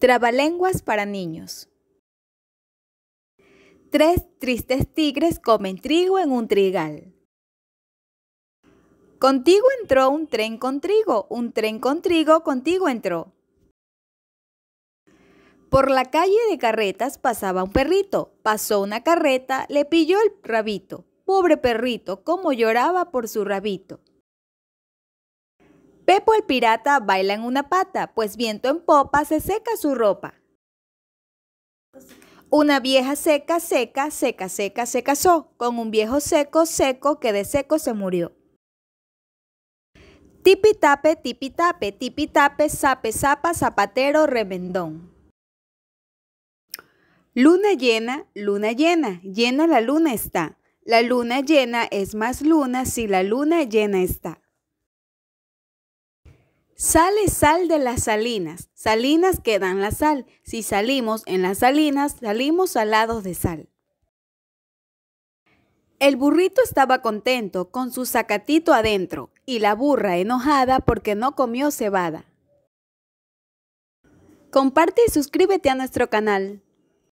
Trabalenguas para niños. Tres tristes tigres comen trigo en un trigal. Contigo entró un tren con trigo, un tren con trigo contigo entró. Por la calle de carretas pasaba un perrito, pasó una carreta, le pilló el rabito. Pobre perrito, cómo lloraba por su rabito. Pepo el pirata baila en una pata, pues viento en popa se seca su ropa. Una vieja seca, seca, seca, seca, se casó con un viejo seco, seco, que de seco se murió. Tipitape, tipitape, tipitape, tape, zapa, zapatero, remendón. Luna llena, luna llena, llena la luna está. La luna llena es más luna si la luna llena está. Sale sal de las salinas, salinas que dan la sal. Si salimos en las salinas, salimos salados de sal. El burrito estaba contento con su sacatito adentro y la burra enojada porque no comió cebada. Comparte y suscríbete a nuestro canal.